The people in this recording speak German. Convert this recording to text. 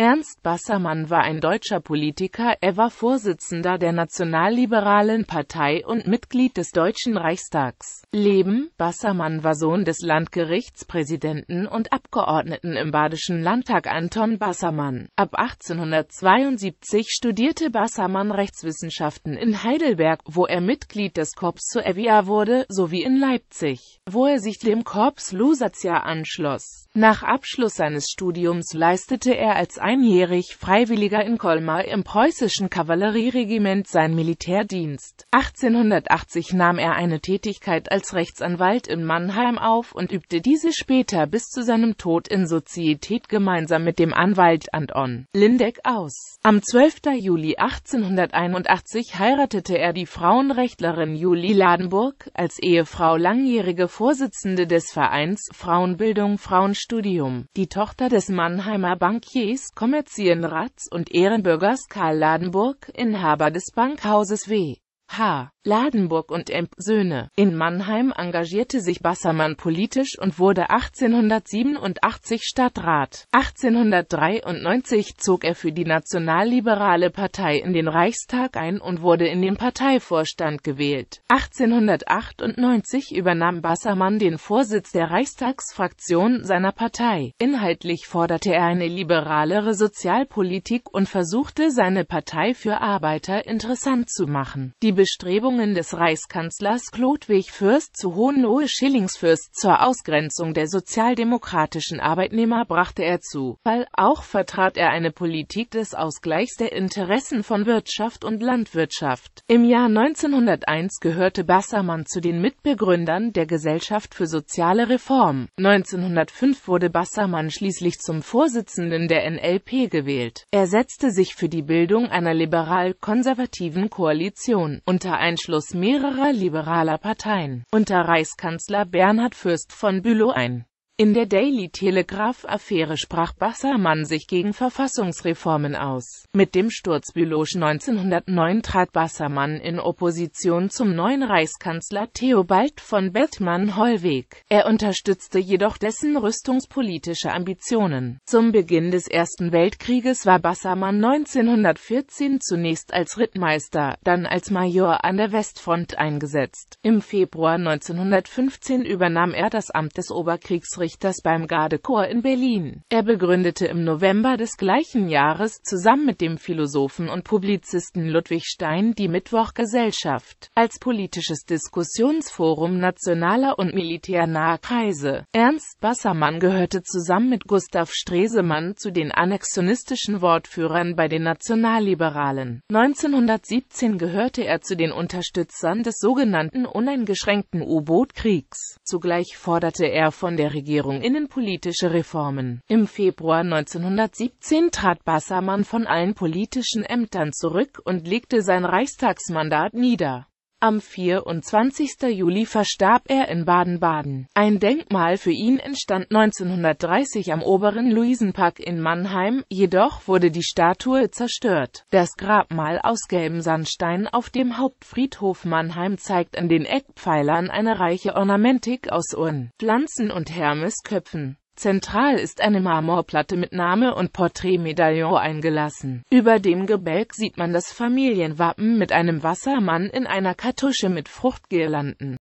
Ernst Bassermann war ein deutscher Politiker, er war Vorsitzender der Nationalliberalen Partei und Mitglied des Deutschen Reichstags. Leben Bassermann war Sohn des Landgerichtspräsidenten und Abgeordneten im Badischen Landtag Anton Bassermann. Ab 1872 studierte Bassermann Rechtswissenschaften in Heidelberg, wo er Mitglied des Corps zur EWA wurde, sowie in Leipzig, wo er sich dem Corps Lusatia anschloss. Nach Abschluss seines Studiums leistete er als einjährig Freiwilliger in Colmar im preußischen Kavallerieregiment seinen Militärdienst. 1880 nahm er eine Tätigkeit als Rechtsanwalt in Mannheim auf und übte diese später bis zu seinem Tod in Sozietät gemeinsam mit dem Anwalt Anton Lindeck aus. Am 12. Juli 1881 heiratete er die Frauenrechtlerin Julie Ladenburg als Ehefrau langjährige Vorsitzende des Vereins Frauenbildung Frauen Studium. Die Tochter des Mannheimer Bankiers, Kommerzienrats und Ehrenbürgers Karl Ladenburg, Inhaber des Bankhauses W. H. Ladenburg und Emp Söhne. In Mannheim engagierte sich Bassermann politisch und wurde 1887 Stadtrat. 1893 zog er für die Nationalliberale Partei in den Reichstag ein und wurde in den Parteivorstand gewählt. 1898 übernahm Bassermann den Vorsitz der Reichstagsfraktion seiner Partei. Inhaltlich forderte er eine liberalere Sozialpolitik und versuchte seine Partei für Arbeiter interessant zu machen. Die Bestrebungen Verhandlungen des Reichskanzlers Chlodwig Fürst zu Hohenlohe Schillingsfürst zur Ausgrenzung der sozialdemokratischen Arbeitnehmer brachte er zu, weil auch vertrat er eine Politik des Ausgleichs der Interessen von Wirtschaft und Landwirtschaft. Im Jahr 1901 gehörte Bassermann zu den Mitbegründern der Gesellschaft für soziale Reform. 1905 wurde Bassermann schließlich zum Vorsitzenden der NLP gewählt. Er setzte sich für die Bildung einer liberal-konservativen Koalition unter Zusammenschluss mehrerer liberaler Parteien unter Reichskanzler Bernhard Fürst von Bülow ein in der Daily Telegraph-Affäre sprach Bassermann sich gegen Verfassungsreformen aus. Mit dem Sturz Bülow 1909 trat Bassermann in Opposition zum neuen Reichskanzler Theobald von Bethmann-Hollweg. Er unterstützte jedoch dessen rüstungspolitische Ambitionen. Zum Beginn des Ersten Weltkrieges war Bassermann 1914 zunächst als Rittmeister, dann als Major an der Westfront eingesetzt. Im Februar 1915 übernahm er das Amt des Oberkriegsrichters Richters beim Gardechor in Berlin. Er begründete im November des gleichen Jahres zusammen mit dem Philosophen und Publizisten Ludwig Stein die Mittwochgesellschaft als politisches Diskussionsforum nationaler und militärnaher Kreise. Ernst Bassermann gehörte zusammen mit Gustav Stresemann zu den annexionistischen Wortführern bei den Nationalliberalen. 1917 gehörte er zu den Unterstützern des sogenannten uneingeschränkten U-Boot-Kriegs. Zugleich forderte er von der Regierung Stabilisierung innenpolitische Reformen. Im Februar 1917 trat Bassermann von allen politischen Ämtern zurück und legte sein Reichstagsmandat nieder am 24. Juli verstarb er in Baden-Baden. Ein Denkmal für ihn entstand 1930 am oberen Luisenpark in Mannheim, jedoch wurde die Statue zerstört. Das Grabmal aus gelbem Sandstein auf dem Hauptfriedhof Mannheim zeigt an den Eckpfeilern eine reiche Ornamentik aus Urnen, Pflanzen und Hermesköpfen Zentral ist eine Marmorplatte mit Name und Porträtmedaillon eingelassen. Über dem Gebälk sieht man das Familienwappen mit einem Wassermann in einer Kartusche mit Fruchtgirlanden